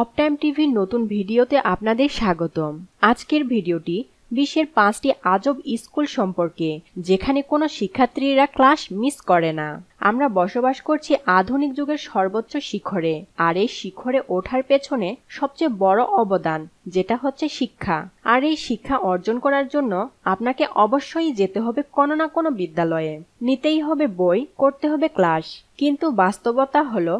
অপটাইম টিভির নতুন ভিডিওতে আপনাদের স্বাগতম আজকের ভিডিওটি বিশ্বের পাঁচটি আজব স্কুল সম্পর্কে যেখানে কোনো শিক্ষার্থীরা ক্লাস মিস করে না আমরা বসবাস করছি আধুনিক যুগের সর্বোচ্চ শিখরে আর এই শিখরে ওঠার পেছনে সবচেয়ে বড় অবদান যেটা হচ্ছে শিক্ষা আর এই শিক্ষা অর্জন করার জন্য আপনাকে অবশ্যই যেতে হবে কোনো না কোনো বিদ্যালয়ে নিতেই হবে বই করতে হবে ক্লাস কিন্তু বাস্তবতা হলো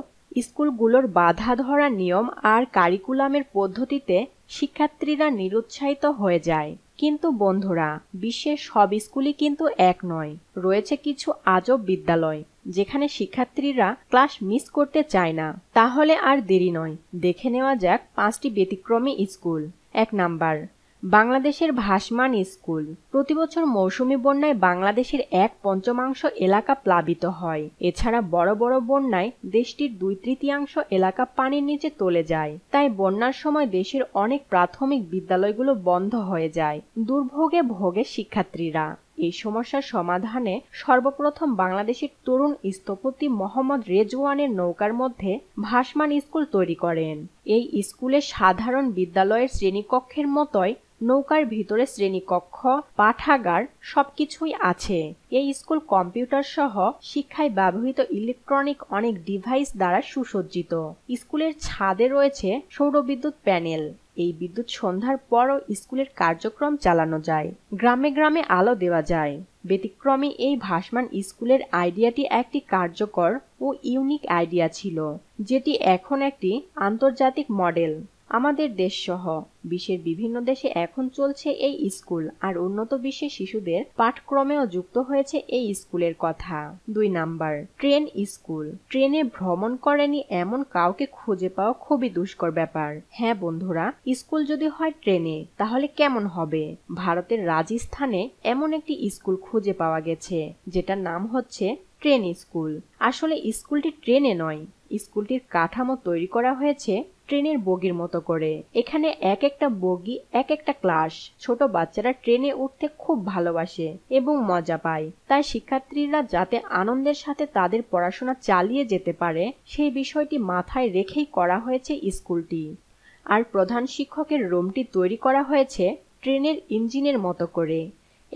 স্কুলগুলোর বাধা ধরা নিয়ম আর কারিকুলামের পদ্ধতিতে শিক্ষার্থীরা নিরুৎসাহিত হয়ে যায় কিন্তু বন্ধুরা বিশ্বের সব স্কুলই কিন্তু এক নয় রয়েছে কিছু আজব বিদ্যালয় যেখানে শিক্ষার্থীরা ক্লাস মিস করতে চায় না তাহলে আর দেরি নয় দেখে নেওয়া যাক পাঁচটি ব্যতিক্রমী স্কুল এক নাম্বার বাংলাদেশের ভাসমান স্কুল প্রতিবছর মৌসুমি বন্যায় বাংলাদেশের এক পঞ্চমাংশ এলাকা প্লাবিত হয় এছাড়া বড় বড় বন্যায় দেশটির দুই তৃতীয়াংশ এলাকা পানির নিচে তলে যায় তাই বন্যার সময় দেশের অনেক প্রাথমিক বিদ্যালয়গুলো বন্ধ হয়ে যায় দুর্ভোগে ভোগে শিক্ষার্থীরা এই সমস্যার সমাধানে সর্বপ্রথম বাংলাদেশের তরুণ স্থপতি মোহাম্মদ রেজওয়ানের নৌকার মধ্যে ভাসমান স্কুল তৈরি করেন এই স্কুলে সাধারণ বিদ্যালয়ের শ্রেণীকক্ষের মতোই নৌকার ভিতরে শ্রেণীকক্ষ পাঠাগার সবকিছুই আছে এই স্কুল কম্পিউটার সহ শিক্ষায় ব্যবহৃত ইলেকট্রনিক অনেক ডিভাইস দ্বারা সুসজ্জিত স্কুলের ছাদে রয়েছে সৌরবিদ্যুৎ প্যানেল এই বিদ্যুৎ সন্ধ্যার পরও স্কুলের কার্যক্রম চালানো যায় গ্রামে গ্রামে আলো দেওয়া যায় ব্যতিক্রমে এই ভাসমান স্কুলের আইডিয়াটি একটি কার্যকর ও ইউনিক আইডিয়া ছিল যেটি এখন একটি আন্তর্জাতিক মডেল আমাদের দেশসহ বিশ্বের বিভিন্ন দেশে এখন চলছে এই স্কুল আর উন্নত বিশ্বের শিশুদের পাঠক্রমেও যুক্ত হয়েছে এই স্কুলের কথা দুই নাম্বার ট্রেন স্কুল ট্রেনে ভ্রমণ করেনি এমন কাউকে খুঁজে পাওয়া খুবই দুষ্কর ব্যাপার হ্যাঁ বন্ধুরা স্কুল যদি হয় ট্রেনে তাহলে কেমন হবে ভারতের রাজস্থানে এমন একটি স্কুল খুঁজে পাওয়া গেছে যেটার নাম হচ্ছে ট্রেন স্কুল আসলে স্কুলটি ট্রেনে নয় স্কুলটির কাঠামো তৈরি করা হয়েছে ট্রেনের বগির মতো করে এখানে এক একটা বগি এক একটা ক্লাস ছোট বাচ্চারা ট্রেনে উঠতে খুব ভালোবাসে এবং মজা পায় তাই শিক্ষার্থীরা যাতে আনন্দের সাথে তাদের পড়াশোনা চালিয়ে যেতে পারে সেই বিষয়টি মাথায় রেখেই করা হয়েছে স্কুলটি আর প্রধান শিক্ষকের রুমটি তৈরি করা হয়েছে ট্রেনের ইঞ্জিনের মতো করে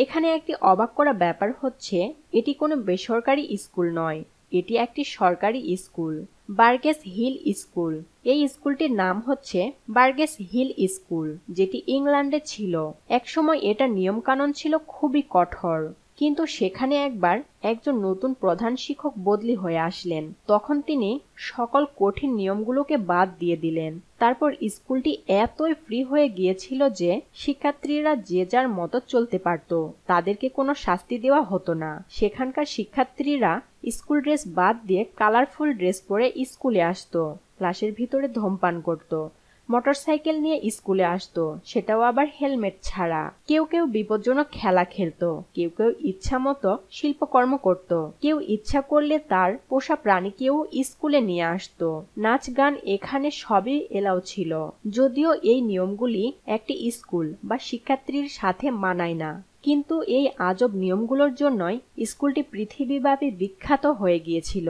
এখানে একটি অবাক করা ব্যাপার হচ্ছে এটি কোনো বেসরকারি স্কুল নয় এটি একটি সরকারি স্কুল বার্গেস হিল স্কুল এই স্কুলটির নাম হচ্ছে বার্গেস হিল স্কুল যেটি ইংল্যান্ডে ছিল একসময় এটা নিয়মকানুন ছিল খুবই কঠোর কিন্তু সেখানে একবার একজন নতুন প্রধান শিক্ষক বদলি হয়ে আসলেন তখন তিনি সকল কঠিন নিয়মগুলোকে বাদ দিয়ে দিলেন তারপর স্কুলটি এতই ফ্রি হয়ে গিয়েছিল যে শিক্ষার্থীরা যে যার মতো চলতে পারত তাদেরকে কোনো শাস্তি দেওয়া হতো না সেখানকার শিক্ষার্থীরা স্কুল ড্রেস বাদ দিয়ে কালারফুল ড্রেস পরে স্কুলে আসতো ক্লাসের ভিতরে ধূমপান করতো মোটরসাইকেল নিয়ে স্কুলে আসতো সেটাও আবার হেলমেট ছাড়া কেউ কেউ বিপজ্জনক খেলা খেলতো কেউ কেউ ইচ্ছা মতো শিল্পকর্ম করত কেউ ইচ্ছা করলে তার পোষা প্রাণীকেও স্কুলে নিয়ে আসতো নাচ গান এখানে সবই এলাও ছিল যদিও এই নিয়মগুলি একটি স্কুল বা শিক্ষার্থীর সাথে মানায় না কিন্তু এই আজব নিয়মগুলোর জন্যই স্কুলটি পৃথিবীব্যাপী বিখ্যাত হয়ে গিয়েছিল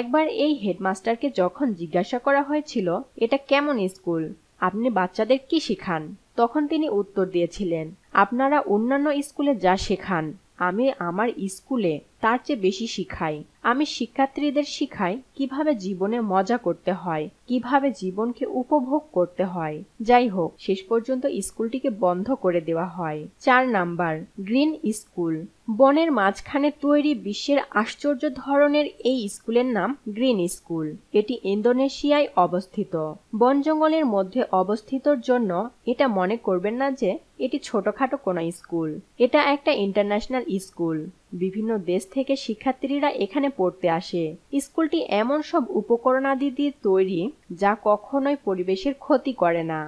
একবার এই হেডমাস্টারকে যখন জিজ্ঞাসা করা হয়েছিল এটা কেমন স্কুল আপনি বাচ্চাদের কি শেখান তখন তিনি উত্তর দিয়েছিলেন আপনারা অন্যান্য স্কুলে যা শেখান আমি আমার স্কুলে তার চেয়ে বেশি শিখাই আমি শিক্ষার্থীদের শিখাই কিভাবে জীবনে মজা করতে হয় কিভাবে জীবনকে উপভোগ করতে হয় যাই হোক শেষ পর্যন্ত স্কুলটিকে বন্ধ করে দেওয়া হয় চার নাম্বার গ্রিন স্কুল বনের মাঝখানে তৈরি বিশ্বের আশ্চর্য ধরনের এই স্কুলের নাম গ্রিন স্কুল এটি ইন্দোনেশিয়ায় অবস্থিত বন জঙ্গলের মধ্যে অবস্থিতর জন্য এটা মনে করবেন না যে এটি ছোটখাটো কোনো স্কুল এটা একটা ইন্টারন্যাশনাল স্কুল বিভিন্ন দেশ থেকে শিক্ষার্থীরা এখানে পড়তে আসে স্কুলটি এমন সব উপকরণাদি দিয়ে তৈরি যা কখনোই পরিবেশের ক্ষতি করে না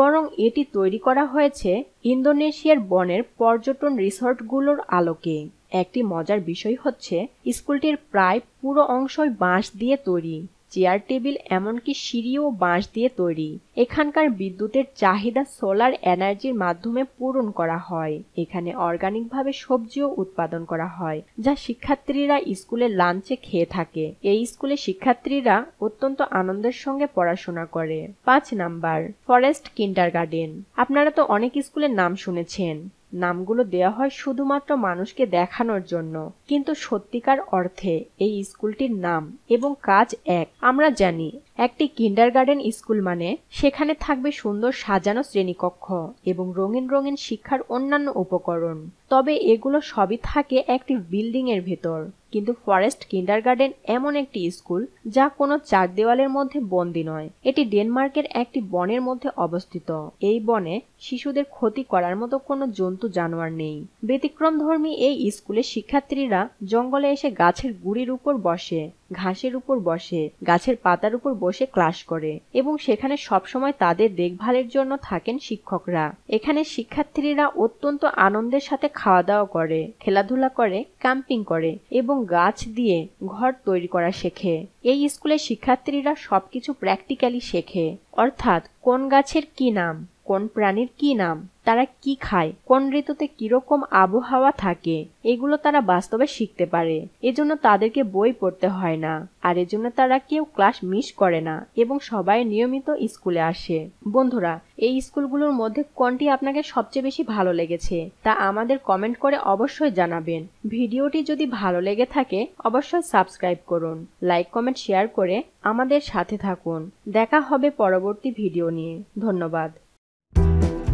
বরং এটি তৈরি করা হয়েছে ইন্দোনেশিয়ার বনের পর্যটন রিসর্টগুলোর আলোকে একটি মজার বিষয় হচ্ছে স্কুলটির প্রায় পুরো অংশই বাঁশ দিয়ে তৈরি চেয়ার টেবিল এমনকি সিঁড়ি ও বাঁশ দিয়ে তৈরি এখানকার বিদ্যুতের চাহিদা সোলার এনার্জির মাধ্যমে পূরণ করা হয় এখানে অর্গানিকভাবে সবজিও উৎপাদন করা হয় যা শিক্ষার্থীরা স্কুলে লাঞ্চে খেয়ে থাকে এই স্কুলে শিক্ষার্থীরা অত্যন্ত আনন্দের সঙ্গে পড়াশোনা করে পাঁচ নাম্বার ফরেস্ট কিন্ডার গার্ডেন আপনারা তো অনেক স্কুলের নাম শুনেছেন নামগুলো দেয়া হয় শুধুমাত্র মানুষকে দেখানোর জন্য কিন্তু সত্যিকার অর্থে এই স্কুলটির নাম এবং কাজ এক আমরা জানি একটি কিন্ডারগার্ডেন স্কুল মানে সেখানে থাকবে সুন্দর সাজানো শ্রেণীকক্ষ এবং রঙিন রঙিন শিক্ষার অন্যান্য উপকরণ তবে এগুলো সবই থাকে একটি বিল্ডিং এর ভেতর কিন্তু ফরেস্ট কিন্ডার গার্ডেন এমন একটি স্কুল যা কোনো চার দেওয়ালের মধ্যে বন্দি নয় এটি ডেনমার্কের একটি বনের মধ্যে অবস্থিত এই বনে শিশুদের ক্ষতি করার মতো কোনো জন্তু জানোয়ার নেই ব্যতিক্রমধর্মী এই স্কুলে শিক্ষার্থীরা জঙ্গলে এসে গাছের গুড়ির উপর বসে ঘাসের উপর বসে গাছের পাতার উপর বসে ক্লাস করে এবং সেখানে সবসময় তাদের দেখভালের জন্য থাকেন শিক্ষকরা এখানে শিক্ষার্থীরা অত্যন্ত আনন্দের সাথে খাওয়া দাওয়া করে খেলাধুলা করে ক্যাম্পিং করে এবং গাছ দিয়ে ঘর তৈরি করা শেখে এই স্কুলে শিক্ষার্থীরা সবকিছু প্র্যাকটিক্যালি শেখে অর্থাৎ কোন গাছের কি নাম কোন প্রাণীর কি নাম তারা কি খায় কোন ঋতুতে কিরকম আবহাওয়া থাকে এগুলো তারা বাস্তবে শিখতে পারে এজন্য তাদেরকে বই পড়তে হয় না আর এজন্য তারা কেউ ক্লাস মিস করে না এবং সবাই নিয়মিত স্কুলে আসে বন্ধুরা এই স্কুলগুলোর মধ্যে কোনটি আপনাকে সবচেয়ে বেশি ভালো লেগেছে তা আমাদের কমেন্ট করে অবশ্যই জানাবেন ভিডিওটি যদি ভালো লেগে থাকে অবশ্যই সাবস্ক্রাইব করুন লাইক কমেন্ট শেয়ার করে আমাদের সাথে থাকুন দেখা হবে পরবর্তী ভিডিও নিয়ে ধন্যবাদ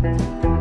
you